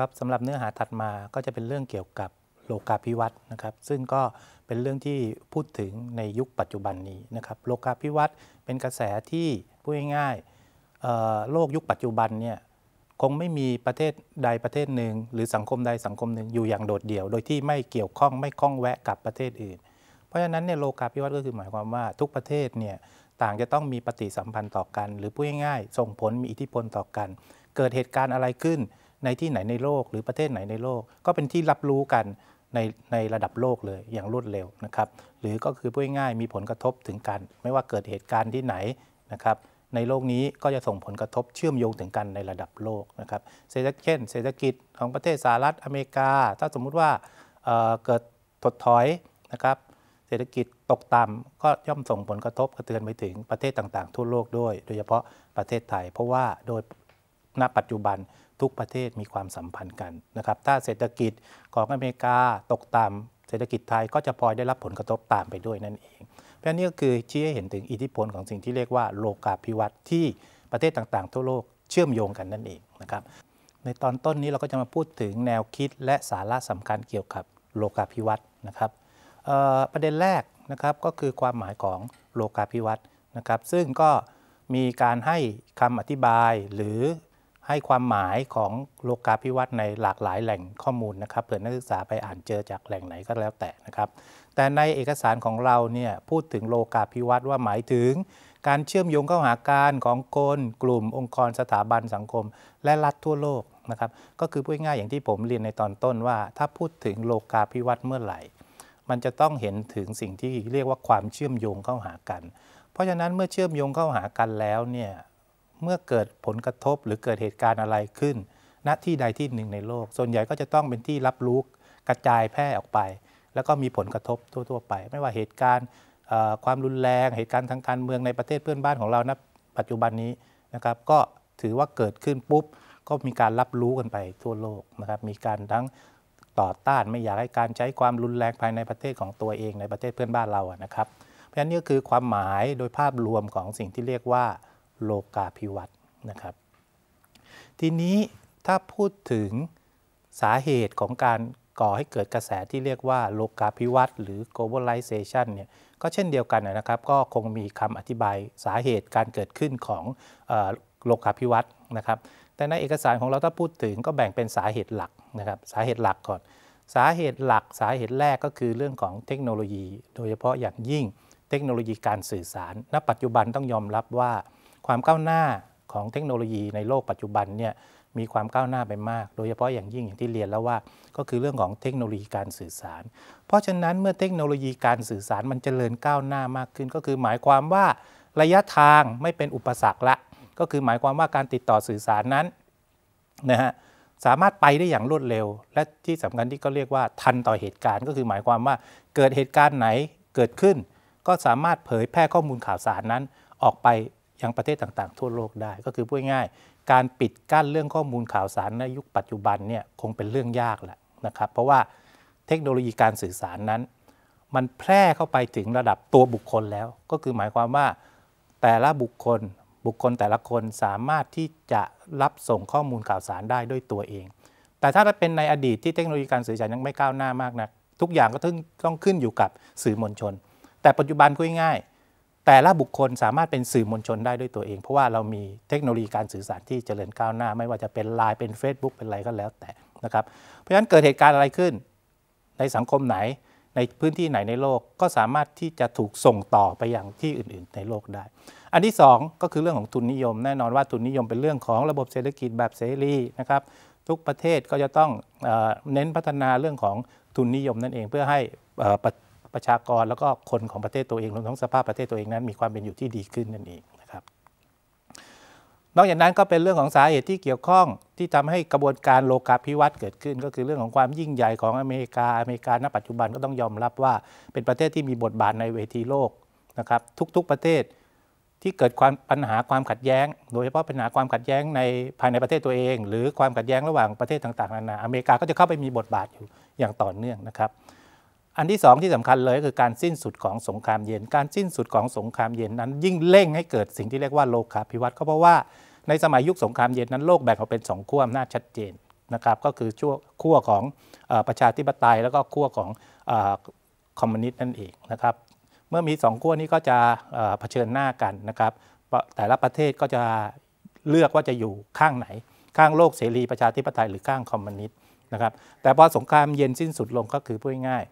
ครับสำหรับเนื้อหาถัดมาก็จะเป็นเรื่องเกี่ยวกับโลกาภิวัตน์นะครับซึ่งก็เป็นเรื่องที่พูดถึงในยุคปัจจุบันนี้นะครับโลกาภิวัตน์เป็นกระแสที่พูดง่ายๆโลกยุคปัจจุบันเนี่ยคงไม่มีประเทศใดประเทศหนึ่ง หรือสังคมใดสังคมหนึ่งอยู่อย่างโดดเดี่ยวโดยที่ไม่เกี่ยวข้องไม่คล้องแวะกับประเทศอื่นเพราะฉะนั้นเนี่ยโลกาภิวัตน์ก็คือหมายความว่า ทุกประเทศเนี่ยต่างจะต้องมีปฏิสัมพันธ์ต่อกัน หรือพูดง่ายๆส่งผลมีอิทธิพลต่อกัน เกิดเหตุการณ์อะไรขึ้นในที่ไหนในโลกหรือประเทศไหนในโลกก็เป็นที่รับรู้กันในในระดับโลกเลย อย่างรวดเร็วนะครับหรือก็คือพูดง่ายมีผลกระทบถึงกัน ไม่ว่าเกิดเหตุการณ์ที่ไหนนะครับในโลกนี้ก็จะส่งผลกระทบเชื่อมโยงถึงกันในระดับโลกนะครับเศรษฐกิจเศรษฐกิจของประเทศสหรัฐอเมริกา ถ้าสมมุติว่าเเกิดถดถอยนะครับเศรษฐกิจตกต่ำก็ย่อมส่งผลกระทบกระเทือนไปถึงประเทศต่างๆ ทั่วโลกด้วย โดยเฉพาะประเทศไทยเพราะว่าโดยณปัจจุบันทุกประเทศมีความสัมพันธ์กันนะครับ ถ้าเศรษฐกิจของอเมริกาตกต่ำเศรษฐกิจไทย ก็จะพลอยได้รับผลกระทบตามไปด้วยนั่นเองเพราะนี่ก็คือชี้ให้เห็นถึงอิทธิพลของสิ่งที่เรียกว่าโลกาภิวัตน์ที่ประเทศต่างๆ ทั่วโลกเชื่อมโยงกันนั่นเองนะครับ ในตอนต้นนี้เราก็จะมาพูดถึงแนวคิดและสาระสำคัญเกี่ยวกับโลกาภิวัตน์นะครับ ประเด็นแรกนะครับก็คือความหมายของโลกาภิวัตน์นะครับ ซึ่งก็มีการให้คำอธิบายหรือให้ความหมายของโลกาภิวัตน์ในหลากหลายแหล่งข้อมูลนะครับ เผื่อนักศึกษาไปอ่านเจอจากแหล่งไหนก็แล้วแต่นะครับ แต่ในเอกสารของเราเนี่ยพูดถึงโลกาภิวัตน์ว่าหมายถึงการเชื่อมโยงเข้าหาการของคนกลุ่มองค์กรสถาบันสังคม และรัฐทั่วโลกนะครับ ก็คือพูดง่ายอย่างที่ผมเรียนในตอนต้นว่า ถ้าพูดถึงโลกาภิวัตน์เมื่อไหร่ มันจะต้องเห็นถึงสิ่งที่เรียกว่าความเชื่อมโยงเข้าหากัน เพราะฉะนั้นเมื่อเชื่อมโยงเข้าหากันแล้วเนี่ยเมื่อเกิดผลกระทบหรือเกิดเหตุการณ์อะไรขึ้น ณ ที่ใดที่หนึ่งในโลก ส่วนใหญ่ก็จะต้องเป็นที่รับรู้กระจายแพร่ออกไป แล้วก็มีผลกระทบทั่วๆไป ไม่ว่าเหตุการณ์ความรุนแรง เหตุการณ์ทางการเมืองในประเทศเพื่อนบ้านของเราณปัจจุบันนี้นะครับ ก็ถือว่าเกิดขึ้นปุ๊บ ก็มีการรับรู้กันไปทั่วโลกนะครับ มีการทั้งต่อต้าน ไม่อยากให้การใช้ความรุนแรงภายในประเทศของตัวเองในประเทศเพื่อนบ้านเรานะครับ เพราะฉะนั้นนี่ก็คือความหมายโดยภาพรวมของสิ่งที่เรียกว่าโลกาภิวัตน์นะครับ ทีนี้ถ้าพูดถึงสาเหตุของการก่อให้เกิดกระแสที่เรียกว่าโลกาภิวัตน์หรือ globalization เนี่ย ก็เช่นเดียวกันนะครับ ก็คงมีคำอธิบายสาเหตุการเกิดขึ้นของโลกาภิวัตน์นะครับ แต่ในเอกสารของเราถ้าพูดถึงก็แบ่งเป็นสาเหตุหลักนะครับ สาเหตุหลักก่อน สาเหตุหลัก สาเหตุแรกก็คือเรื่องของเทคโนโลยี โดยเฉพาะอย่างยิ่งเทคโนโลยีการสื่อสาร ณ ปัจจุบันต้องยอมรับว่าความก้าวหน้าของเทคโนโลยีในโลกปัจจุบันเนี่ยมีความก้าวหน้าไปมาก โดยเฉพาะอย่างยิ่งอย่างที่เรียนแล้วว่าก็คือเรื่องของเทคโนโลยีการสื่อสาร เพราะฉะนั้นเมื่อเทคโนโลยีการสื่อสารมันจเจริญก้าวหน้ามากขึ้น ก็คือหมายความว่าระยะทางไม่เป็นอุปสรรคละก็คือหมายความว่าการติดต่อสื่อสารนั้นนะฮะสามารถไปได้อย่างรวดเร็ว และที่สำคัญที่ก็เรียกว่าทันต่อเหตุการณ์ ก็คือหมายความว่าเกิดเหตุการณ์ไหนเกิดขึ้น ก็สามารถเผยแพร่ข้อมูลข่าวสารนั้นออกไปยังประเทศต่างๆ ทั่วโลกได้ก็คือพูดง่ายการปิดกั้นเรื่องข้อมูลข่าวสารในยุคปัจจุบันเนี่ยคงเป็นเรื่องยากแหละนะครับเพราะว่าเทคโนโลยีการสื่อสารนั้น มันแพร่เข้าไปถึงระดับตัวบุคคลแล้ว ก็คือหมายความว่าแต่ละบุคคล บุคคลแต่ละคนสามารถที่จะรับส่งข้อมูลข่าวสารได้ด้วยตัวเอง แต่ถ้าเป็นในอดีตที่เทคโนโลยีการสื่อสารยังไม่ก้าวหน้ามากนะักทุกอย่างก็ต้องขึ้นอยู่กับสื่อมวลชน แต่ปัจจุบันคุยง่ายแต่ละบุคคลสามารถเป็นสื่อมวลชนได้ด้วยตัวเอง เพราะว่าเรามีเทคโนโลยีการสื่อสารที่เจริญก้าวหน้า ไม่ว่าจะเป็นไลน์เป็น Facebook เป็นอะไรก็แล้วแต่นะครับ เพราะฉะนั้นเกิดเหตุการณ์อะไรขึ้นในสังคมไหนในพื้นที่ไหนในโลกก็สามารถที่จะถูกส่งต่อไปอยังที่อื่นๆในโลกได้ อันที่ 2 ก็คือเรื่องของทุนนิยมแน่นอนว่าทุนนิยมเป็นเรื่องของระบบเศรษฐกิจแบบเสรีนะครับทุกประเทศก็จะต้องเน้นพัฒนาเรื่องของทุนนิยมนั่นเองเพื่อให้ประชากรแล้วก็คนของประเทศตัวเองรวมทั้งสภาพประเทศตัวเองนั้นมีความเป็นอยู่ที่ดีขึ้นนั่นเองนะครับ นอกจากนั้นก็เป็นเรื่องของสาเหตุที่เกี่ยวข้องที่ทำให้กระบวนการโลกาภิวัตน์เกิดขึ้น ก็คือเรื่องของความยิ่งใหญ่ของอเมริกาอเมริกาณ ปัจจุบันก็ต้องยอมรับว่าเป็นประเทศที่มีบทบาทในเวทีโลกนะครับทุกๆประเทศที่เกิดความปัญหาความขัดแย้ง โดยเฉพาะปัญหาความขัดแย้งในภายในประเทศตัวเอง หรือความขัดแย้งระหว่างประเทศต่างๆนานาอเมริกาก็จะเข้าไปมีบทบาทอยู่อย่างต่อเนื่องนะครับอันที่สองที่สำคัญเลยก็คือการสิ้นสุดของสงครามเย็น การสิ้นสุดของสงครามเย็นนั้น ยิ่งเร่งให้เกิดสิ่งที่เรียกว่าโลกาภิวัตน์ก็เพราะว่าในสมัยยุคสงครามเย็นนั้น โลกแบ่งออกเป็นสองขั้วอำนาจชัดเจนนะครับก็คือชั่วขั้วของประชาธิปไตยแล้วก็ขั้วของคอมมิวนิสต์นั่นเองนะครับเมื่อมีสองขั้วนี้ก็จะเผชิญหน้ากันนะครับแต่ละประเทศก็จะเลือกว่าจะอยู่ข้างไหนข้างโลกเสรีประชาธิปไตยหรือข้างคอมมิวนิสต์นะครับแต่พอสงครามเย็นสิ้นสุดลงก็คือพูดง่าย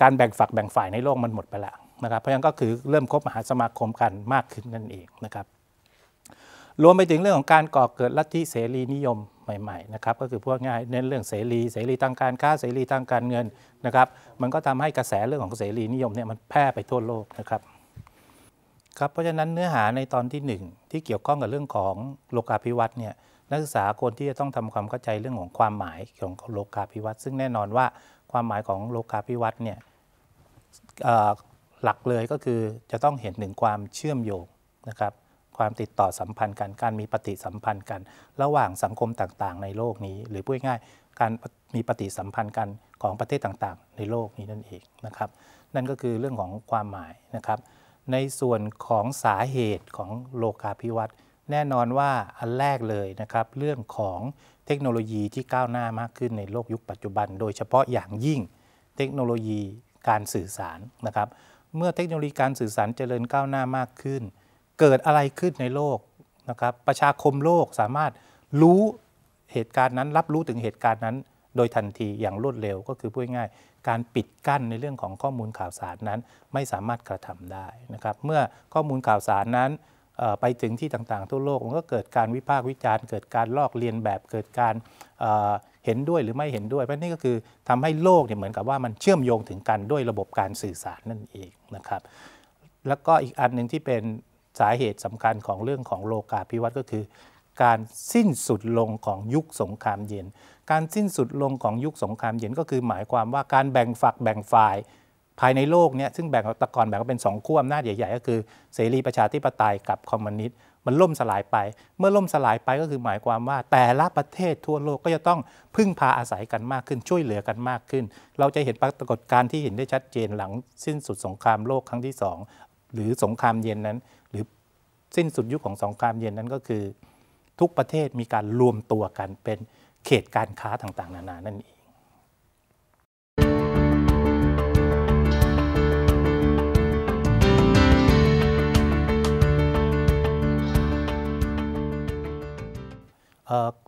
การแบ่งฝักแบ่งฝ่ายในโลกมันหมดไปแล้วนะครับ เพราะงั้นก็คือเริ่มคบมหาสมาคมกันมากขึ้นนั่นเองนะครับ รวมไปถึงเรื่องของการก่อเกิดลัทธิเสรีนิยมใหม่ๆนะครับก็คือพวกง่ายเน้นเรื่องเสรีเสรีทางการค้าเสรีทางการเงินนะครับ มันก็ทำให้กระแสเรื่องของเสรีนิยมเนี่ยมันแพร่ไปทั่วโลกนะครับครับเพราะฉะนั้นเนื้อหาในตอนที่ 1 ที่เกี่ยวข้องกับเรื่องของโลกาภิวัตน์เนี่ยนักศึกษาควรที่จะต้องทำความเข้าใจเรื่องของความหมายของโลกาภิวัตน์ซึ่งแน่นอนว่าความหมายของโลกาภิวัตน์เนี่ยหลักเลยก็คือจะต้องเห็นถึงความเชื่อมโยงนะครับความติดต่อสัมพันธ์กันการมีปฏิสัมพันธ์กัน ระหว่างสังคมต่างๆ ในโลกนี้ หรือพูดง่ายการมีปฏิสัมพันธ์กันของประเทศต่าง ๆ ในโลกนี้นั่นเองนะครับนั่นก็คือเรื่องของความหมายนะครับในส่วนของสาเหตุของโลกาภิวัตน์แน่นอนว่าอันแรกเลยนะครับเรื่องของเทคโนโลยีที่ก้าวหน้ามากขึ้นในโลกยุคปัจจุบัน โดยเฉพาะอย่างยิ่งเทคโนโลยีการสื่อสารนะครับเมื่อเทคโนโลยีการสื่อสารเจริญก้าวหน้ามากขึ้น เกิดอะไรขึ้นในโลกนะครับประชาคมโลกสามารถรู้เหตุการณ์นั้น รับรู้ถึงเหตุการณ์นั้น โดยทันทีอย่างรวดเร็วก็คือพูดง่ายการปิดกั้นในเรื่องของข้อมูลข่าวสารนั้น ไม่สามารถกระทำได้นะครับเมื่อข้อมูลข่าวสารนั้นไปถึงที่ต่างๆทั่วโลกมันก็เกิดการวิพากษ์วิจารณ์เกิดการลอกเลียนแบบ เกิดการเห็นด้วยหรือไม่เห็นด้วย เพราะนี่ก็คือทำให้โลกเนี่ยเหมือนกับว่ามันเชื่อมโยงถึงกันด้วยระบบการสื่อสารนั่นเองนะครับแล้วก็อีกอันหนึ่งที่เป็นสาเหตุสำคัญของเรื่องของโลกาภิวัตน์ก็คือ การสิ้นสุดลงของยุคสงครามเย็น การสิ้นสุดลงของยุคสงครามเย็น ก็คือ หมายความว่าการแบ่งฝักแบ่งฝ่ายภายในโลกเนี่ยซึ่งแบ่งตะกอนแบ่งก็เป็นสองขั้วอำนาจใหญ่ๆ ก็คือ เสรีประชาธิปไตยกับคอมมิวนิสต์มันล่มสลายไป เมื่อล่มสลายไปก็คือหมายความว่า แต่ละประเทศทั่วโลกก็จะต้องพึ่งพาอาศัยกันมากขึ้นช่วยเหลือกันมากขึ้น เราจะเห็นปรากฏการณ์ที่เห็นได้ชัดเจนหลังสิ้นสุดสงครามโลกครั้งที่สองหรือสงครามเย็นนั้น หรือสิ้นสุดยุคของสงครามเย็นนั้นก็คือ ทุกประเทศมีการรวมตัวกันเป็นเขตการค้าต่างๆนานานั่นเอง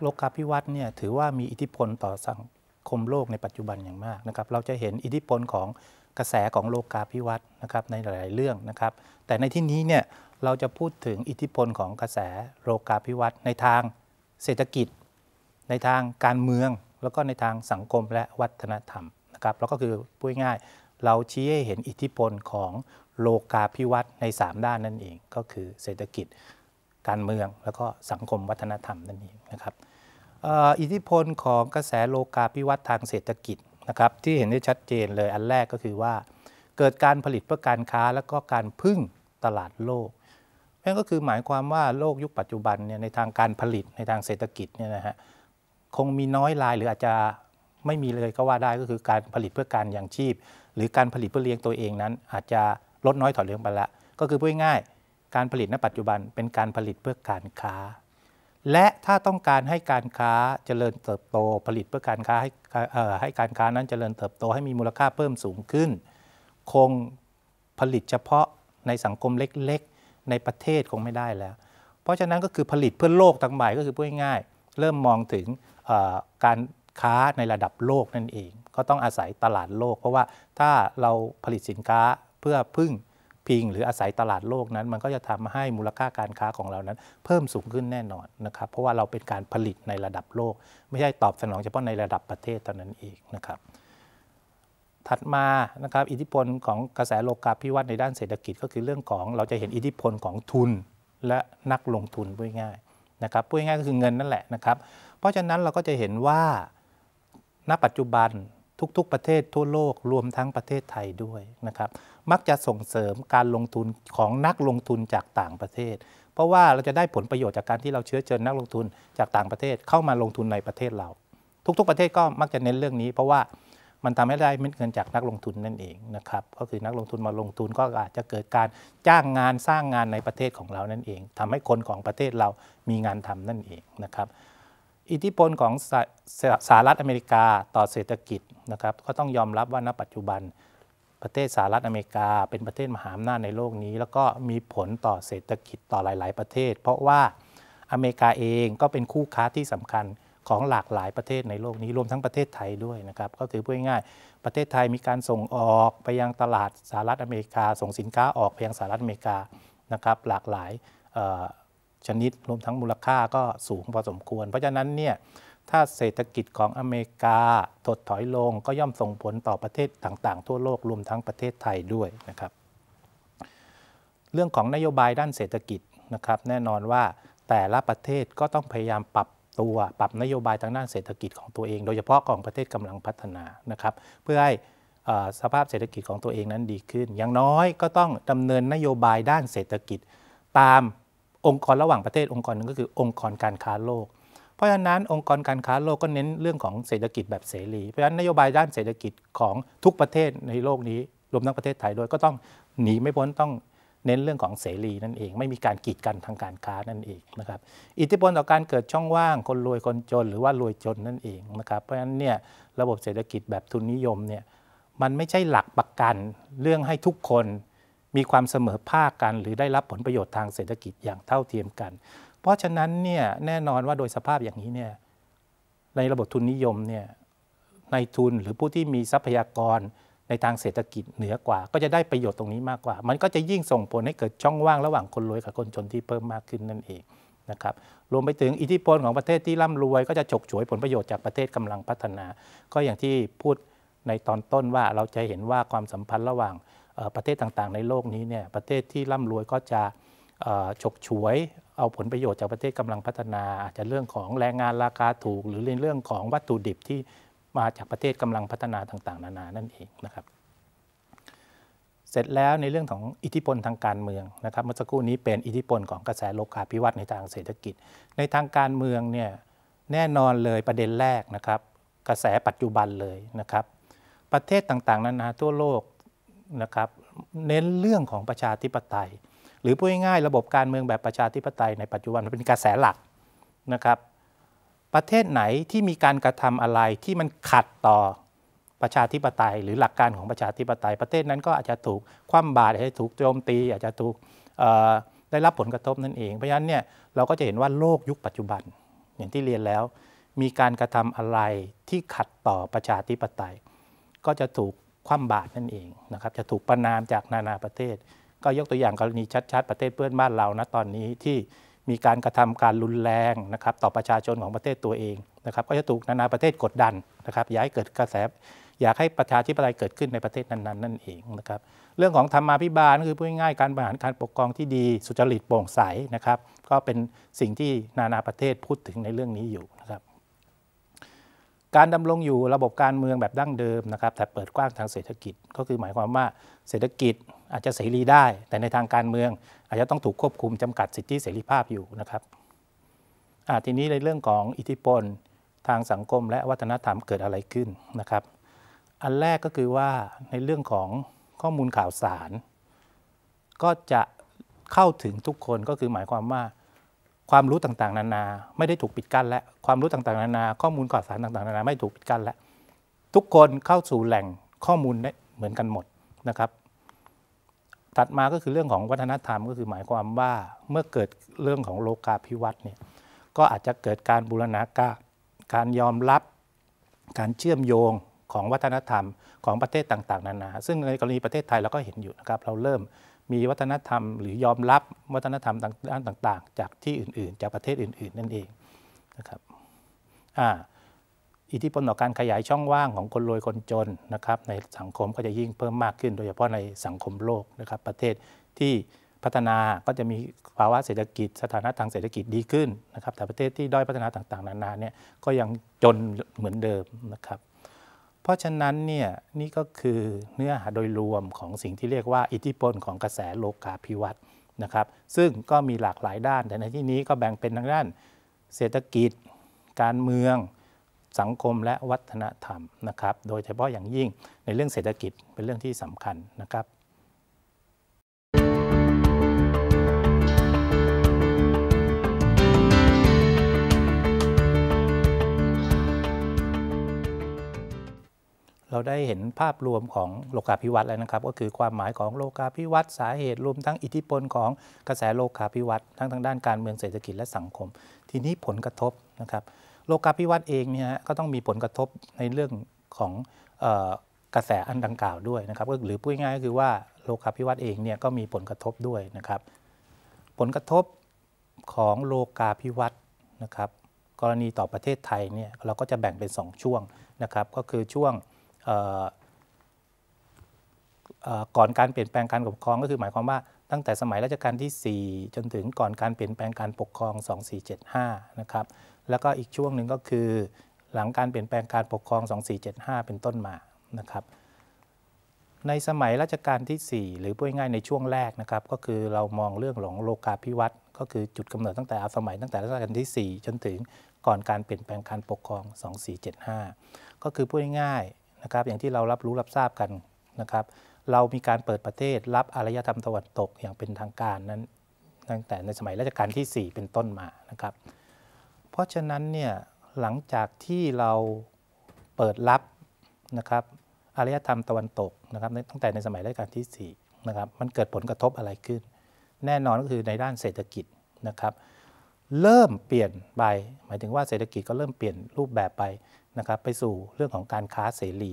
โลกาภิวัตน์เนี่ยถือว่ามีอิทธิพลต่อสังคมโลกในปัจจุบันอย่างมากนะครับเราจะเห็นอิทธิพลของกระแสของโลกาภิวัตน์นะครับในหลายๆเรื่องนะครับแต่ในที่นี้เนี่ยเราจะพูดถึงอิทธิพลของกระแสโลกาภิวัตน์ในทางเศรษฐกิจ ในทางการเมือง แล้วก็ในทางสังคมและวัฒนธรรมนะครับแล้วก็คือพูดง่ายเราชี้ให้เห็นอิทธิพลของโลกาภิวัตน์ใน 3 ด้านนั่นเอง ก็คือเศรษฐกิจการเมืองแล้วก็สังคมวัฒนธรรมนั่นเองนะครับอิทธิพลของกระแสโลกาภิวัตน์ทางเศรษฐกิจนะครับที่เห็นได้ชัดเจนเลย อันแรกก็คือว่า เกิดการผลิตเพื่อการค้าแล้วก็การพึ่งตลาดโลกนั่นก็คือหมายความว่าโลกยุคปัจจุบันเนี่ยในทางการผลิตในทางเศรษฐกิจเนี่ยนะฮะคงมีน้อยรายหรืออาจจะไม่มีเลยก็ว่าได้ก็คือการผลิตเพื่อการยังชีพ หรือการผลิตเพื่อเลี้ยงตัวเองนั้น อาจจะลดน้อยถอยเลงไปละก็คือพูดง่ายการผลิตในปัจจุบันเป็นการผลิตเพื่อการค้า และถ้าต้องการให้การค้าเจริญเติบโตผลิตเพื่อการค้าให้ให้การค้านั้นเจริญเติบโตให้มีมูลค่าเพิ่มสูงขึ้น คงผลิตเฉพาะในสังคมเล็กๆ ในประเทศคงไม่ได้แล้ว เพราะฉะนั้นก็คือผลิตเพื่อโลกทั้งใบก็คือพูดง่ายๆเริ่มมองถึงการค้าในระดับโลกนั่นเองก็ต้องอาศัยตลาดโลก เพราะว่าถ้าเราผลิตสินค้าเพื่อพึ่งพิงหรืออาศัยตลาดโลกนั้น มันก็จะทำให้มูลค่าการค้าของเรานั้น เพิ่มสูงขึ้นแน่นอนนะครับเพราะว่าเราเป็นการผลิตในระดับโลก ไม่ใช่ตอบสนองเฉพาะในระดับประเทศเท่านั้นเองนะครับถัดมานะครับอิทธิพลของกระแสโลกาภิวัตน์ในด้านเศรษฐกิจ ก็คือเรื่องของเราจะเห็นอิทธิพลของทุนและนักลงทุนพูดง่ายนะครับพูดง่ายก็คือเงินนั่นแหละนะครับเพราะฉะนั้นเราก็จะเห็นว่าณปัจจุบันทุกๆประเทศทั่วโลก รวมทั้งประเทศไทยด้วยนะครับมักจะส่งเสริมการลงทุนของนักลงทุนจากต่างประเทศ เพราะว่าเราจะได้ผลประโยชน์จากการที่เราเชื้อเชิญนักลงทุนจากต่างประเทศเข้ามาลงทุนในประเทศเรา ทุกๆประเทศก็มักจะเน้นเรื่องนี้ เพราะว่ามันทำให้ได้เม็ดเงินจากนักลงทุนนั่นเองนะครับก็คือนักลงทุนมาลงทุนก็อาจจะเกิดการจ้างงานสร้างงานในประเทศของเรานั่นเอง ทำให้คนของประเทศเรามีงานทำนั่นเองนะครับอิทธิพลของสหรัฐอเมริกาต่อเศรษฐกิจนะครับก็ต้องยอมรับว่าณ ปัจจุบันประเทศสหรัฐอเมริกาเป็นประเทศมหาอำนาจในโลกนี้ แล้วก็มีผลต่อเศรษฐกิจต่อหลาย ๆ ประเทศ เพราะว่าอเมริกาเองก็เป็นคู่ค้าที่สำคัญของหลากหลายประเทศในโลกนี้ รวมทั้งประเทศไทยด้วยนะครับก็ถือพูดง่ายๆประเทศไทยมีการส่งออกไปยังตลาดสหรัฐอเมริกา ส่งสินค้าออกไปยังสหรัฐอเมริกานะครับหลากหลายชนิด รวมทั้งมูลค่าก็สูงพอสมควร เพราะฉะนั้นเนี่ยถ้าเศรษฐกิจของอเมริกาถดถอยลงก็ย่อมส่งผลต่อประเทศต่างๆ ทั่วโลกรวมทั้งประเทศไทยด้วยนะครับ เรื่องของนโยบายด้านเศรษฐกิจนะครับแน่นอนว่าแต่ละประเทศก็ต้องพยายามปรับตัวปรับนโยบายทางด้านเศรษฐกิจของตัวเองโดยเฉพาะของประเทศกำลังพัฒนานะครับเพื่อให้สภาพเศรษฐกิจของตัวเองนั้นดีขึ้นอย่างน้อยก็ต้องดำเนินนโยบายด้านเศรษฐกิจตามองค์กรระหว่างประเทศองค์กรนึงก็คือองค์กรการค้าโลกเพราะฉะนั้นองค์กรการค้าโลกก็เน้นเรื่องของเศรษฐกิจแบบเสรี เพราะฉะนั้นนโยบายด้านเศรษฐกิจของทุกประเทศในโลกนี้ รวมทั้งประเทศไทยด้วยก็ต้องหนีไม่พ้นต้องเน้นเรื่องของเสรีนั่นเอง ไม่มีการกีดกันทางการค้านั่นเองนะครับอิทธิพลต่อการเกิดช่องว่างคนรวยคนจนหรือว่ารวยจนนั่นเองนะครับเพราะฉะนั้นเนี่ยระบบเศรษฐกิจแบบทุนนิยมเนี่ยมันไม่ใช่หลักประกันเรื่องให้ทุกคน มีความเสมอภาคกัน หรือได้รับผลประโยชน์ทางเศรษฐกิจอย่างเท่าเทียมกันเพราะฉะนั้นเนี่ยแน่นอนว่าโดยสภาพอย่างนี้เนี่ยในระบบทุนนิยมเนี่ยในทุนหรือผู้ที่มีทรัพยากรในทางเศรษฐกิจเหนือกว่า ก็จะได้ประโยชน์ตรงนี้มากกว่า มันก็จะยิ่งส่งผลให้เกิดช่องว่างระหว่างคนรวยกับคนจนที่เพิ่มมากขึ้นนั่นเองนะครับรวมไปถึงอิทธิพลของประเทศที่ร่ำรวยก็จะฉกฉวยผลประโยชน์จากประเทศกำลังพัฒนา ก็อย่างที่พูดในตอนต้นว่าเราจะเห็นว่าความสัมพันธ์ระหว่างประเทศต่างๆ ในโลกนี้เนี่ยประเทศที่ร่ำรวยก็จะฉกฉวยเอาผลประโยชน์จากประเทศกำลังพัฒนาอาจจะเรื่องของแรงงานราคาถูก หรือในเรื่องของวัตถุดิบที่มาจากประเทศกำลังพัฒนาต่างๆนานานั่นเองนะครับเสร็จแล้วในเรื่องของอิทธิพลทางการเมืองนะครับเมื่อสักครู่นี้เป็นอิทธิพลของกระแสโลกาภิวัตน์ในทางเศรษฐกิจ ในทางการเมืองเนี่ยแน่นอนเลยประเด็นแรกนะครับกระแสปัจจุบันเลยนะครับประเทศต่างๆนานาทั่วโลกนะครับเน้นเรื่องของประชาธิปไตยหรือพูดง่ายๆระบบการเมืองแบบประชาธิปไตยในปัจจุบันมันเป็นกระแสหลักนะครับ ประเทศไหนที่มีการกระทำอะไรที่มันขัดต่อประชาธิปไตย หรือหลักการของประชาธิปไตย ประเทศนั้นก็อาจจะถูกคว่ำบาตรอาจจะถูกโจมตี อาจจะถูกได้รับผลกระทบนั่นเองเพราะฉะนั้นเนี่ยเราก็จะเห็นว่าโลกยุคปัจจุบัน อย่างที่เรียนแล้วมีการกระทำอะไรที่ขัดต่อประชาธิปไตย ก็จะถูกคว่ำบาตรนั่นเองนะครับจะถูกประนามจากนานาประเทศก็ยกตัวอย่างกรณีชัด ๆ ประเทศเพื่อนบ้านเรานะตอนนี้ที่มีการกระทำการรุนแรงนะครับ ต่อประชาชนของประเทศตัวเองนะครับ ก็จะถูกนานาประเทศกดดันนะครับย้ายเกิดกระแสอยากให้ประชาธิปไตยเกิดขึ้นในประเทศนั้น ๆ นั่นเองนะครับ เรื่องของธรรมาภิบาลคือพูดง่ายๆการบริหารการปกครองที่ดีสุจริตโปร่งใสนะครับ ก็เป็นสิ่งที่นานาประเทศพูดถึงในเรื่องนี้อยู่นะครับการดำรงอยู่ระบบการเมืองแบบดั้งเดิมนะครับแต่เปิดกว้างทางเศรษฐกิจ ก็คือหมายความว่าเศรษฐกิจอาจจะเสรีได้ แต่ในทางการเมืองอาจจะต้องถูกควบคุม จำกัดสิทธิเสรีภาพอยู่นะครับทีนี้ในเรื่องของอิทธิพลทางสังคม และวัฒนธรรมเกิดอะไรขึ้นนะครับ อันแรกก็คือว่าในเรื่องของข้อมูลข่าวสาร ก็จะเข้าถึงทุกคนก็คือหมายความว่า ความรู้ต่างๆนานาไม่ได้ถูกปิดกั้นและความรู้ต่างๆนานา ข้อมูลข่าวสารต่างๆนานาไม่ถูกปิดกั้นและทุกคนเข้าสู่แหล่งข้อมูลได้เหมือนกันหมดนะครับถัดมาก็คือเรื่องของวัฒนธรรมก็คือหมายความว่าเมื่อเกิดเรื่องของโลกาภิวัตน์เนี่ยก็อาจจะเกิดการบูรณาการการยอมรับการเชื่อมโยงของวัฒนธรรมของประเทศต่างๆนานาซึ่งในกรณีประเทศไทยเราก็เห็นอยู่นะครับ เราเริ่มมีวัฒนธรรมหรือยอมรับวัฒนธรรมด้านต่าง ๆ จากที่อื่นๆ จากประเทศอื่น ๆนั่นเองนะครับอ่าอิทธิพลต่อการขยายช่องว่างของคนรวยคนจนนะครับในสังคมก็จะยิ่งเพิ่มมากขึ้น โดยเฉพาะในสังคมโลกนะครับ ประเทศที่พัฒนาก็จะมีภาวะเศรษฐกิจสถานะทางเศรษฐกิจดีขึ้นนะครับ แต่ประเทศที่ด้อยพัฒนาต่างๆนานาเนี่ยก็ยังจนเหมือนเดิมนะครับเพราะฉะนั้นเนี่ยนี่ก็คือเนื้อหาโดยรวมของสิ่งที่เรียกว่า อิทธิพลของกระแสโลกาภิวัตน์นะครับ ซึ่งก็มีหลากหลายด้าน แต่ในที่นี้ก็แบ่งเป็นทางด้านเศรษฐกิจ การเมืองสังคมและวัฒนธรรมนะครับ โดยเฉพาะอย่างยิ่งในเรื่องเศรษฐกิจเป็นเรื่องที่สำคัญนะครับ เราได้เห็นภาพรวมของโลกาภิวัตน์แล้วนะครับ ก็คือความหมายของโลกาภิวัตน์สาเหตุรวมทั้งอิทธิพลของกระแสโลกาภิวัตน์ทั้งทางด้านการเมืองเศรษฐกิจและสังคม ทีนี้ผลกระทบนะครับโลกาภิวัตน์เองเนี่ยก็ต้องมีผลกระทบในเรื่องของกระแสอันดังกล่าวด้วยนะครับหรือพูดง่ายก็คือว่าโลกาภิวัตน์เองเนี่ยก็มีผลกระทบด้วยนะครับผลกระทบของโลกาภิวัตน์นะครับกรณีต่อประเทศไทยเนี่ยเราก็จะแบ่งเป็น 2 ช่วงนะครับก็คือช่วงก่อนการเปลี่ยนแปลงการปกครองก็คือหมายความว่า ตั้งแต่สมัยรัชกาลที่ 4 จนถึงก่อนการเปลี่ยนแปลงการปกครอง 2475นะครับแล้วก็อีกช่วงหนึ่งก็คือหลังการเปลี่ยนแปลงการปกครอง 2475 เป็นต้นมา นะครับ ในสมัยรัชกาลที่ 4 หรือพูดง่ายในช่วงแรกนะครับ ก็คือเรามองเรื่องหลงโลกาภิวัตน์ก็คือจุดกำเนิดตั้งแต่สมัย ตั้งแต่รัชกาลที่ 4 จนถึงก่อนการเปลี่ยนแปลงการปกครอง 2475 ก็คือพูดง่ายนะครับ อย่างที่เรารับรู้รับทราบกันนะครับ เรามีการเปิดประเทศรับอารยธรรมตะวันตกอย่างเป็นทางการนั้น ตั้งแต่ในสมัยรัชกาลที่ 4 เป็นต้นมา นะครับเพราะฉะนั้นเนี่ยหลังจากที่เราเปิดรับนะครับอารยธรรมตะวันตกนะครับตั้งแต่ในสมัยรัชกาลที่4นะครับมันเกิดผลกระทบอะไรขึ้น แน่นอนก็คือในด้านเศรษฐกิจนะครับเริ่มเปลี่ยนไป หมายถึงว่าเศรษฐกิจก็เริ่มเปลี่ยนรูปแบบไปนะครับไปสู่เรื่องของการค้าเสรี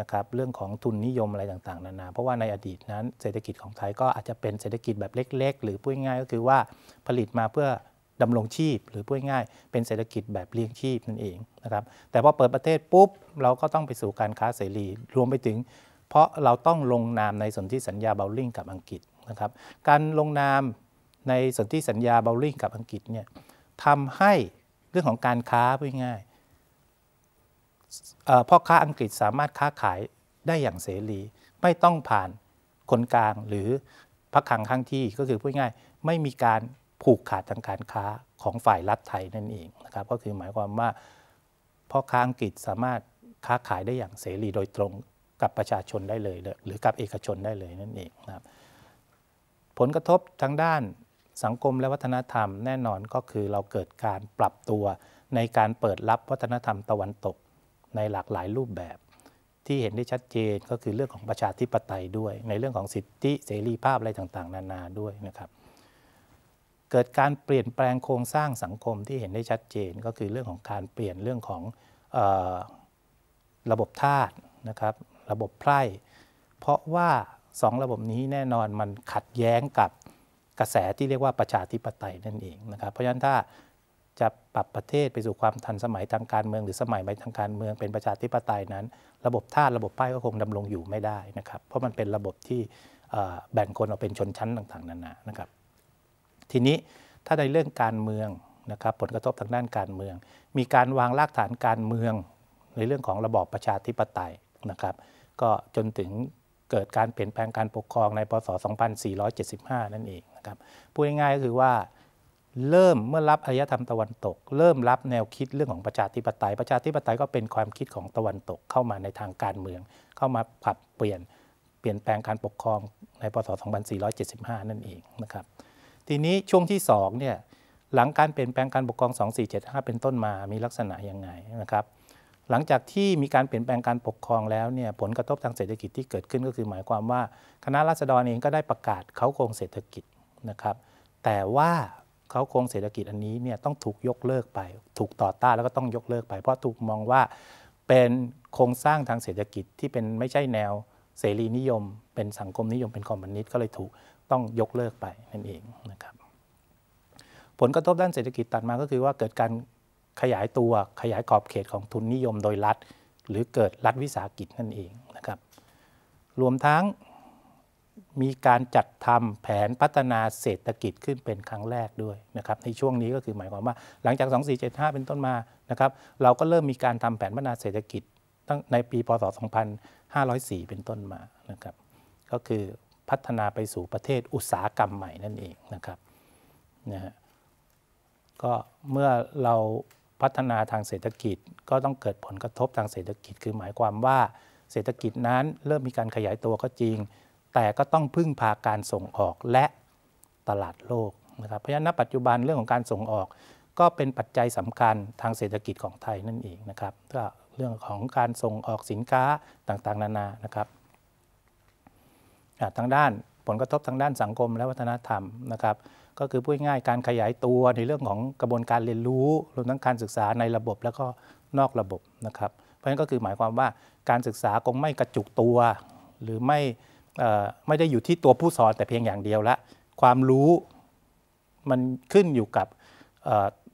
นะครับเรื่องของทุนนิยมอะไรต่างๆนานาเพราะว่าในอดีตนั้นเศรษฐกิจของไทยก็อาจจะเป็นเศรษฐกิจแบบเล็กๆ หรือพูดง่ายก็คือว่าผลิตมาเพื่อดำรงชีพหรือพูดง่าย เป็นเศรษฐกิจแบบเลี้ยงชีพนั่นเองนะครับแต่พอเปิดประเทศปุ๊บเราก็ต้องไปสู่การค้าเสรีรวมไปถึง เพราะเราต้องลงนามในสนธิสัญญาเบลลิงกับอังกฤษนะครับการลงนามในสนธิสัญญาเบลลิงกับอังกฤษเนี่ยทำให้เรื่องของการค้าพูดง่ายพ่อค้าอังกฤษสามารถค้าขายได้อย่างเสรี ไม่ต้องผ่านคนกลางหรือพักขังข้างที่ก็คือพูดง่ายไม่มีการผูกขาดทางการค้าของฝ่ายรัฐไทยนั่นเองนะครับก็คือหมายความว่าพ่อค้าอังกฤษสามารถค้าขายได้อย่างเสรีโดยตรงกับประชาชนได้เลยหรือกับเอกชนได้เลยนั่นเองนะครับผลกระทบทางด้านสังคมและวัฒนธรรมแน่นอนก็คือเราเกิดการปรับตัวในการเปิดรับวัฒนธรรมตะวันตกในหลากหลายรูปแบบที่เห็นได้ชัดเจนก็คือเรื่องของประชาธิปไตยด้วย ในเรื่องของสิทธิเสรีภาพอะไรต่างๆ นานาด้วยนะครับเกิดการเปลี่ยนแปลงโครงสร้างสังคมที่เห็นได้ชัดเจนก็คือเรื่องของการเปลี่ยนเรื่องของออระบบทาสนะครับระบบไพร่เพราะว่าสองระบบนี้แน่นอนมันขัดแย้งกับกระแสที่เรียกว่าประชาธิปไตยนั่นเองนะครับเพราะฉะนั้นถ้าจะปรับประเทศไปสู่ความทันสมัยทางการเมืองหรือสมัยใหม่ทางการเมืองเป็นประชาธิปไตยนั้นระบบทาสระบบป้ายก็คงดำรงอยู่ไม่ได้นะครับเพราะมันเป็นระบบที่แบ่งคนออกเป็นชนชั้นต่างๆนานานะครับทีนี้ถ้าในเรื่องการเมืองนะครับผลกระทบทางด้านการเมืองมีการวางรากฐานการเมืองในเรื่องของระบอบประชาธิปไตยนะครับ ก็จนถึงเกิดการเปลี่ยนแปลงการปกครองในพศ 2475 นั่นเองนะครับพูดง่ายๆก็คือว่า เริ่มเมื่อรับอารยธรรมตะวันตก เริ่มรับแนวคิดเรื่องของประชาธิปไตย ประชาธิปไตยก็เป็นความคิดของตะวันตกเข้ามาในทางการเมือง เข้ามาปรับเปลี่ยนเปลี่ยนแปลงการปกครองในพศ 2475 นั่นเองนะครับทีนี้ช่วงที่2เนี่ยหลังการเปลี่ยนแปลงการปกครอง 2475 เป็นต้นมามีลักษณะยังไงนะครับหลังจากที่มีการเปลี่ยนแปลงการปกครองแล้วเนี่ยผลกระทบทางเศรษฐกิจที่เกิดขึ้นก็คือหมายความว่า คณะราษฎรเองก็ได้ประกาศเขาโครงเศรษฐกิจนะครับแต่ว่าเขาโครงเศรษฐกิจอันนี้เนี่ยต้องถูกยกเลิกไปถูกต่อต้านแล้วก็ต้องยกเลิกไปเพราะถูกมองว่าเป็นโครงสร้างทางเศรษฐกิจที่เป็นไม่ใช่แนวเสรีนิยม เป็นสังคมนิยมเป็นคอมมิวนิสต์ก็เลยถูกต้องยกเลิกไปนั่นเองนะครับ ผลกระทบด้านเศรษฐกิจตัดมาก็คือว่าเกิดการขยายตัวขยายขอบเขตของทุนนิยมโดยรัฐหรือเกิดรัฐวิสาหกิจนั่นเองนะครับ รวมทั้งมีการจัดทำแผนพัฒนาเศรษฐกิจขึ้นเป็นครั้งแรกด้วยนะครับในช่วงนี้ก็คือหมายความว่า หลังจาก 2475 เป็นต้นมานะครับ เราก็เริ่มมีการทำแผนพัฒนาเศรษฐกิจ ตั้งในปีพศ2504เป็นต้นมานะครับ ก็คือพัฒนาไปสู่ประเทศอุตสาหกรรมใหม่นั่นเองนะครับนะฮะก็เมื่อเราพัฒนาทางเศรษฐกิจ ก็ต้องเกิดผลกระทบทางเศรษฐกิจคือหมายความว่า เศรษฐกิจนั้นเริ่มมีการขยายตัวก็จริง แต่ก็ต้องพึ่งพาการส่งออกและตลาดโลกนะครับเพราะฉะนั้นปัจจุบันเรื่องของการส่งออก ก็เป็นปัจจัยสำคัญทางเศรษฐกิจของไทยนั่นเองนะครับก็เรื่องของการส่งออกสินค้าต่างๆ นานานะครับทางด้านผลกระทบทางด้านสังคมและวัฒนธรรมนะครับก็คือพูดง่ายการขยายตัวในเรื่องของกระบวนการเรียนรู้รวมทั้งการศึกษาในระบบแล้วก็นอกระบบนะครับ เพราะฉะนั้นก็คือหมายความว่าการศึกษาคงไม่กระจุกตัว หรือไม่ไม่ได้อยู่ที่ตัวผู้สอนแต่เพียงอย่างเดียวละความรู้มันขึ้นอยู่กับ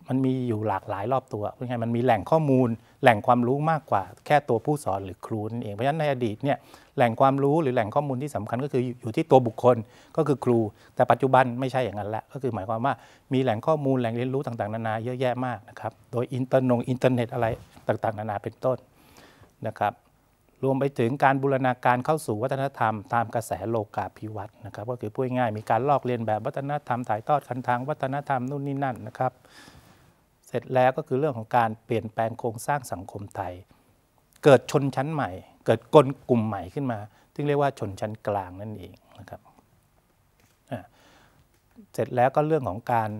มันมีอยู่หลากหลายรอบตัวพูดง่ายมันมีแหล่งข้อมูลแหล่งความรู้มากกว่าแค่ตัวผู้สอนหรือครูนั่นเองเพราะฉะนั้นในอดีตเนี่ยแหล่งความรู้หรือแหล่งข้อมูลที่สำคัญก็คืออยู่ที่ตัวบุคคลก็คือครู แต่ปัจจุบันไม่ใช่อย่างนั้นแล้วก็คือหมายความว่ามีแหล่งข้อมูลแหล่งเรียนรู้ต่างๆนานาเยอะแยะมากนะครับ โดยอินเตอร์นงอินเทอร์เน็ตอะไรต่างๆนานาเป็นต้นนะครับ รวมไปถึงการบูรณาการเข้าสู่วัฒนธรรม ตามกระแสโลกาภิวัตน์นะครับ ก็คือพูดง่ายมีการลอกเลียนแบบวัฒนธรรมถ่ายทอดคันทางวัฒนธรรมนู่นนี่นั่นนะครับ เสร็จแล้วก็คือเรื่องของการเปลี่ยนแปลงโครงสร้างสังคมไทยเกิดชนชั้นใหม่ เกิดกลกลุ่มใหม่ขึ้นมาซึ่งเรียกว่าชนชั้นกลางนั่นเองนะครับเสร็จแล้วก็เรื่องของการ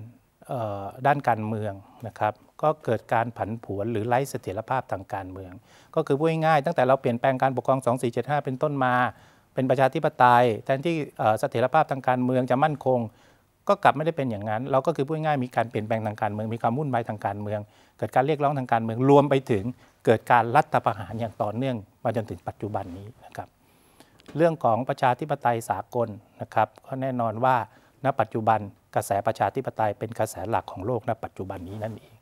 ด้านการเมืองนะครับก็เกิดการผันผวนหรือไร้เสถียรภาพทางการเมือง ก็คือพูดง่ายๆตั้งแต่เราเปลี่ยนแปลงการปกครอง2475 เป็นต้นมาเป็นประชาธิปไตยแทนที่เสถียรภาพทางการเมืองจะมั่นคงก็กลับไม่ได้เป็นอย่างนั้นเราก็คือพูดง่ายมีการเปลี่ยนแปลงทางการเมืองมีความวุ่นวายทางการเมือง เกิดการเรียกร้องทางการเมืองรวมไปถึงเกิดการรัฐประหารอย่างต่อเนื่อง มาจนถึงปัจจุบันนี้นะครับเรื่องของประชาธิปไตยสากลนะครับก็แน่นอนว่าณปัจจุบันกระแสประชาธิปไตยเป็นกระแสหลักของโลก ณปัจจุบันนี้นั่นเอง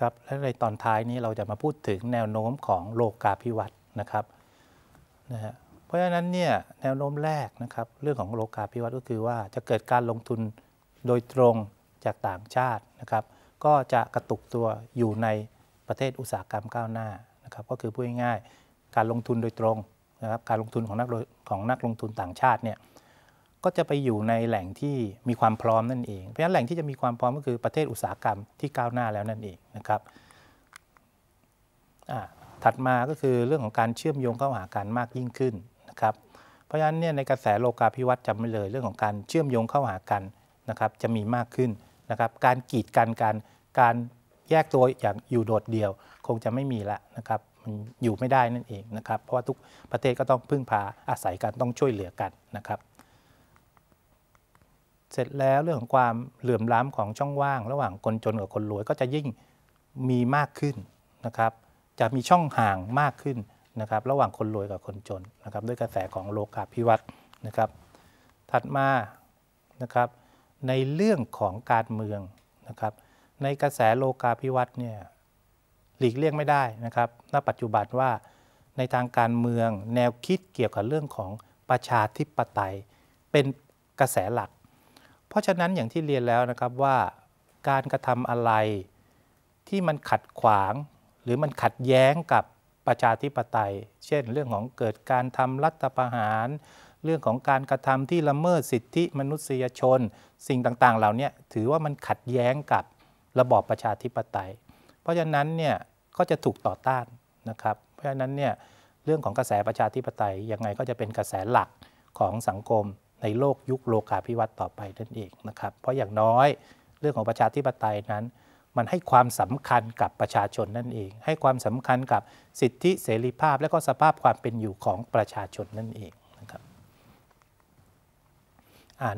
ครับและในตอนท้ายนี้เราจะมาพูดถึงแนวโน้มของโลกาภิวัตน์นะครับนะฮะเพราะฉะนั้นเนี่ยแนวโน้มแรกนะครับเรื่องของโลกาภิวัตน์ก็คือว่าจะเกิดการลงทุนโดยตรงจากต่างชาตินะครับก็จะกระตุกตัวอยู่ในประเทศอุตสาหกรรมก้าวหน้านะครับก็คือพูดง่ายๆการลงทุนโดยตรงนะครับการลงทุนของนักของนักลงทุนต่างชาติเนี่ยก็จะไปอยู่ในแหล่งที่มีความพร้อมนั่นเอง เพราะฉะนั้นแหล่งที่จะมีความพร้อมก็คือประเทศอุตสาหกรรมที่ก้าวหน้าแล้วนั่นเองนะครับ ถัดมาก็คือเรื่องของการเชื่อมโยงเข้าหากันมากยิ่งขึ้นนะครับ เพราะฉะนั้นเนี่ยในกระแสโลกาภิวัตน์จำไว้เลยเรื่องของการเชื่อมโยงเข้าหากันนะครับจะมีมากขึ้นนะครับ การกีดกันการการแยกตัวอย่างอยู่โดดเดี่ยว คงจะไม่มีละนะครับมันอยู่ไม่ได้นั่นเองนะครับเพราะว่าทุกประเทศก็ต้องพึ่งพาอาศัยกันต้องช่วยเหลือกันนะครับเสร็จแล้วเรื่องของความเหลื่อมล้ำของช่องว่าง ระหว่างคนจนกับคนรวย ก็จะยิ่งมีมากขึ้นนะครับจะมีช่องห่างมากขึ้นนะครับระหว่างคนรวยกับคนจนนะครับด้วยกระแสของโลกาภิวัตน์นะครับถัดมานะครับในเรื่องของการเมืองนะครับในกระแสโลกาภิวัตน์เนี่ยหลีกเลี่ยงไม่ได้นะครับณปัจจุบันว่าในทางการเมืองแนวคิดเกี่ยวกับเรื่องของประชาธิปไตยเป็นกระแสหลักราะฉะนั้นอย่างที่เรียนแล้วนะครับว่าการกระทำอะไรที่มันขัดขวาง หรือมันขัดแย้งกับประชาธิปไตย เช่นเรื่องของเกิดการทำรัฐประหาร เรื่องของการกระทำที่ละเมิดสิทธิมนุษยชน สิ่งต่างๆเหล่านี้ถือว่ามันขัดแย้งกับระบอบประชาธิปไตย เพราะฉะนั้นเนี่ยก็จะถูกต่อต้านนะครับเพราะฉะนั้นเนี่ยเรื่องของกระแสประชาธิปไตยยังไงก็จะเป็นกระแสหลักของสังคมในโลกยุคโลกาภิวัตน์ต่อไปนั่นเองนะครับเพราะอย่างน้อยเรื่องของประชาธิปไตยนั้น มันให้ความสำคัญกับประชาชนนั่นเอง ให้ความสำคัญกับสิทธิเสรีภาพและก็สภาพความเป็นอยู่ของประชาชนนั่นเองนะครับ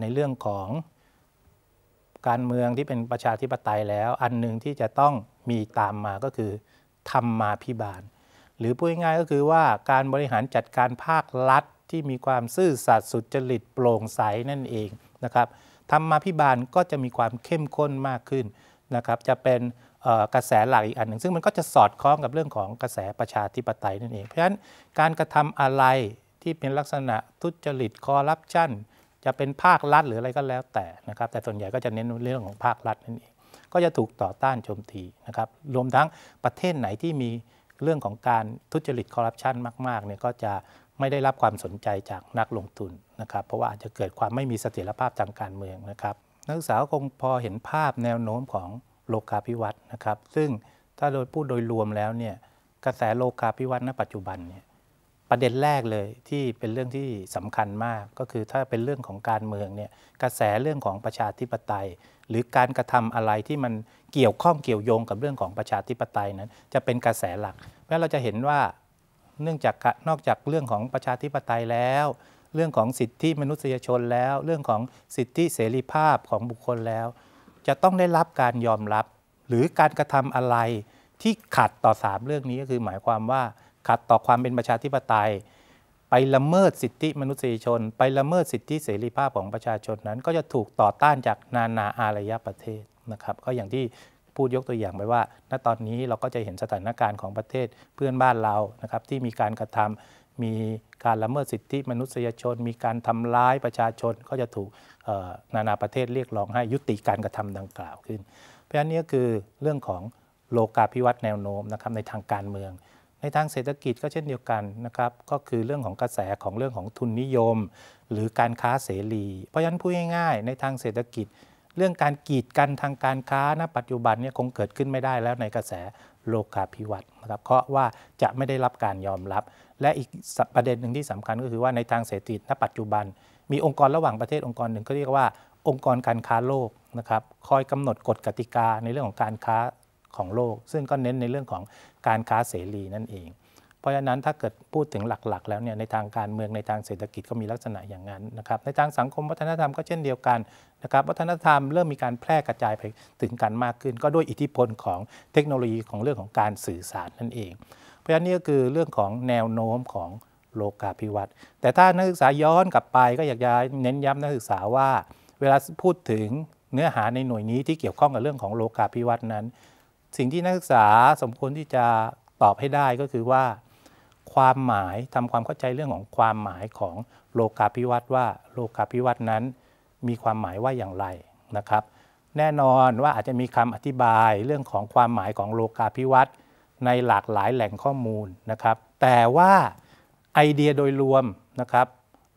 ในเรื่องของการเมืองที่เป็นประชาธิปไตยแล้ว อันหนึ่งที่จะต้องมีตามมาก็คือ ธรรมมาพิบาล หรือพูดง่ายๆก็คือว่าการบริหารจัดการภาครัฐที่มีความซื่อสัตย์สุจริตโปร่งใส นั่นเองนะครับธรรมาพิบาลก็จะมีความเข้มข้นมากขึ้นนะครับจะเป็นกระแสหลักอีกอันหนึ่งซึ่งมันก็จะสอดคล้องกับเรื่องของกระแสประชาธิปไตยนั่นเอง เพราะฉะนั้นการกระทำอะไรที่เป็นลักษณะทุจริตคอร์รัปชันจะเป็นภาครัฐหรืออะไรก็แล้วแต่นะครับแต่ส่วนใหญ่ก็จะเน้นเรื่องของภาครัฐนั่นเองก็จะถูกต่อต้านโจมตีนะครับรวมทั้งประเทศไหนที่มีเรื่องของการทุจริตคอร์รัปชันมากๆเนี่ยก็จะไม่ได้รับความสนใจจากนักลงทุนนะครับ เพราะว่าอาจจะเกิดความไม่มีเสถียรภาพทางการเมืองนะครับ นักศึกษาคงพอเห็นภาพแนวโน้มของโลกาภิวัตน์นะครับ ซึ่งถ้าโดยพูดโดยรวมแล้วเนี่ย กระแสโลกาภิวัตน์ณปัจจุบันเนี่ยประเด็นแรกเลยที่เป็นเรื่องที่สำคัญมาก ก็คือถ้าเป็นเรื่องของการเมืองเนี่ยกระแสเรื่องของประชาธิปไตย หรือการกระทำอะไรที่มันเกี่ยวข้องเกี่ยวโยงกับเรื่องของประชาธิปไตยนั้นจะเป็นกระแสหลักเพราะเราจะเห็นว่าเนื่องจากนอกจากเรื่องของประชาธิปไตยแล้ว เรื่องของสิทธิมนุษยชนแล้ว เรื่องของสิทธิเสรีภาพของบุคคลแล้ว จะต้องได้รับการยอมรับหรือการกระทำอะไรที่ขัดต่อ 3 เรื่องนี้ก็คือหมายความว่าขัดต่อความเป็นประชาธิปไตย ไปละเมิดสิทธิมนุษยชน ไปละเมิดสิทธิเสรีภาพของประชาชนนั้น ก็จะถูกต่อต้านจากนานาอารยประเทศนะครับ ก็อย่างที่พูดยกตัวอย่างไปว่า ณ ตอนนี้เราก็จะเห็นสถานการณ์ของประเทศเพื่อนบ้านเรานะครับ ที่มีการกระทำมีการละเมิดสิทธิมนุษยชน มีการทำร้ายประชาชนก็จะถูกนานาประเทศเรียกร้องให้ยุติการกระทำดังกล่าวขึ้น เพราะฉะนั้นนี่คือเรื่องของโลกาภิวัตน์แนวโน้มนะครับในทางการเมือง ในทางเศรษฐกิจก็เช่นเดียวกันนะครับ ก็คือเรื่องของกระแสของเรื่องของทุนนิยม หรือการค้าเสรี เพราะฉะนั้นพูดง่ายๆ ในทางเศรษฐกิจเรื่องการกีดกันทางการค้าณปัจจุบันเนี่ยคงเกิดขึ้นไม่ได้แล้วในกระแสโลกาภิวัตน์นะครับเพราะว่าจะไม่ได้รับการยอมรับ และอีกประเด็นหนึ่งที่สำคัญก็คือว่าในทางเศรษฐกิจณปัจจุบัน มีองค์กรระหว่างประเทศองค์กรหนึ่งก็เรียกว่าองค์กรการค้าโลกนะครับคอยกำหนดกฎกติกาในเรื่องของการค้าของโลก ซึ่งก็เน้นในเรื่องของการค้าเสรีนั่นเองเพราะฉะนั้นถ้าเกิดพูดถึงหลักๆ แล้วเนี่ยในทางการเมืองในทางเศรษฐกิจก็มีลักษณะอย่างนั้นนะครับในทางสังคมวัฒนธรรมก็เช่นเดียวกันนะครับวัฒนธรรมเริ่มมีการแพร่กระจายไปถึงกันมากขึ้น ก็ด้วยอิทธิพลของเทคโนโลยีของเรื่องของการสื่อสารนั่นเอง เพราะฉะนั้นนี่ก็คือเรื่องของแนวโน้มของโลกาภิวัตน์แต่ถ้านักศึกษาย้อนกลับไปก็อยากจะเน้นย้ำนักศึกษาว่า เวลาพูดถึงเนื้อหาในหน่วยนี้ที่เกี่ยวข้องกับเรื่องของโลกาภิวัตน์นั้น สิ่งที่นักศึกษาสมควรที่จะตอบให้ได้ก็คือว่าความหมายทำความเข้าใจเรื่องของความหมายของโลกาภิวัตน์ว่า โลกาภิวัตน์นั้นมีความหมายว่าอย่างไรนะครับ แน่นอนว่าอาจจะมีคำอธิบายเรื่องของความหมายของโลกาภิวัตน์ในหลากหลายแหล่งข้อมูลนะครับ แต่ว่าไอเดียโดยรวมนะครับ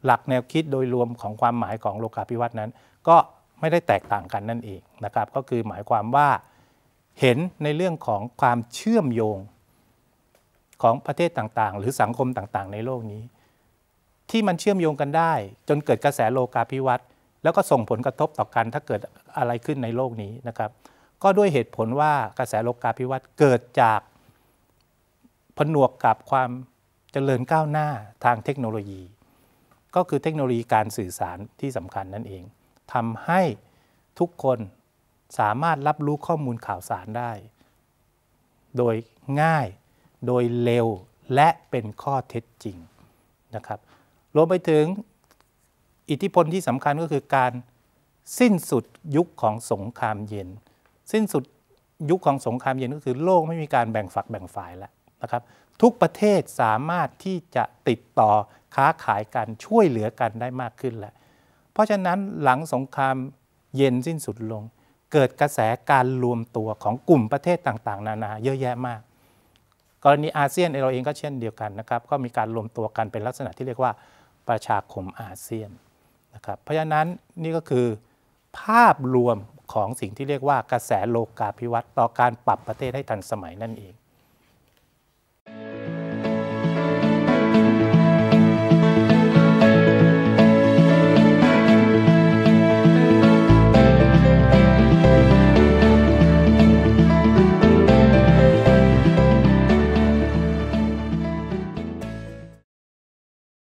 หลักแนวคิดโดยรวมของความหมายของโลกาภิวัตน์นั้น ก็ไม่ได้แตกต่างกันนั่นเองนะครับก็คือหมายความว่าเห็นในเรื่องของความเชื่อมโยงของประเทศต่างๆหรือสังคมต่างๆในโลกนี้ ที่มันเชื่อมโยงกันได้ จนเกิดกระแสโลกาภิวัตน์แล้วก็ส่งผลกระทบต่อกันถ้าเกิดอะไรขึ้นในโลกนี้นะครับ ก็ด้วยเหตุผลว่ากระแสโลกาภิวัตน์เกิดจากผนวกกับความเจริญก้าวหน้าทางเทคโนโลยี ก็คือเทคโนโลยีการสื่อสารที่สำคัญนั่นเองทำให้ทุกคนสามารถรับรู้ข้อมูลข่าวสารได้ โดยง่ายโดยเร็วและเป็นข้อเท็จจริงนะครับรวมไปถึงอิทธิพลที่สำคัญก็คือการสิ้นสุดยุคของสงครามเย็น สิ้นสุดยุคของสงครามเย็นก็คือโลกไม่มีการแบ่งฝักแบ่งฝ่ายแล้วนะครับทุกประเทศสามารถที่จะติดต่อค้าขายกันช่วยเหลือกันได้มากขึ้นแหละเพราะฉะนั้นหลังสงครามเย็นสิ้นสุดลง เกิดกระแสการรวมตัวของกลุ่มประเทศต่างๆ นานา เยอะแยะมากกรณีอาเซียนเราเองก็เช่นเดียวกันนะครับก็มีการรวมตัวกันเป็นลักษณะที่เรียกว่าประชาคมอาเซียนนะครับเพราะฉะนั้นนี่ก็คือภาพรวมของสิ่งที่เรียกว่ากระแสโลกาภิวัตน์ต่อการปรับประเทศให้ทันสมัยนั่นเอง